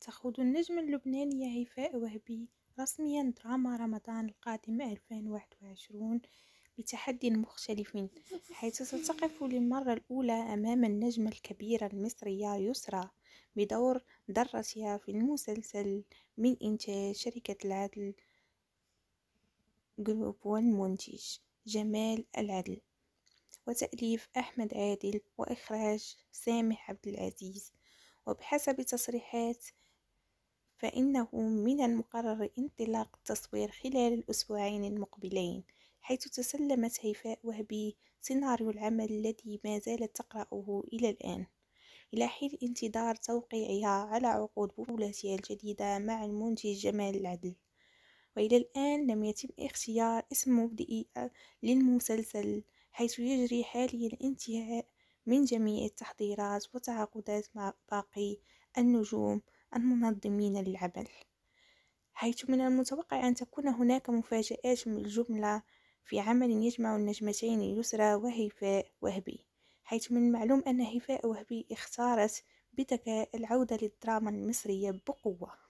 تخوض النجمة اللبنانية هيفاء وهبي رسميا دراما رمضان القادم 2021 بتحدي مختلف حيث ستقف للمرة الأولى أمام النجمة الكبيرة المصرية يسرى بدور درتها في المسلسل من إنتاج شركة العدل جروب والمنتج جمال العدل وتأليف أحمد عادل وإخراج سامح عبد العزيز وبحسب تصريحات فإنه من المقرر انطلاق التصوير خلال الأسبوعين المقبلين حيث تسلمت هيفاء وهبي سيناريو العمل الذي ما زالت تقرأه إلى الآن إلى حين انتظار توقيعها على عقود بطولتها الجديدة مع المنتج جمال العدل وإلى الآن لم يتم اختيار اسم مبدئي للمسلسل حيث يجري حاليا الانتهاء من جميع التحضيرات وتعاقدات مع باقي النجوم المنظمين للعمل حيث من المتوقع أن تكون هناك مفاجآت من الجملة في عمل يجمع النجمتين يسرى وهيفاء وهبي حيث من المعلوم أن هيفاء وهبي اختارت بذكاء العودة للدراما المصرية بقوة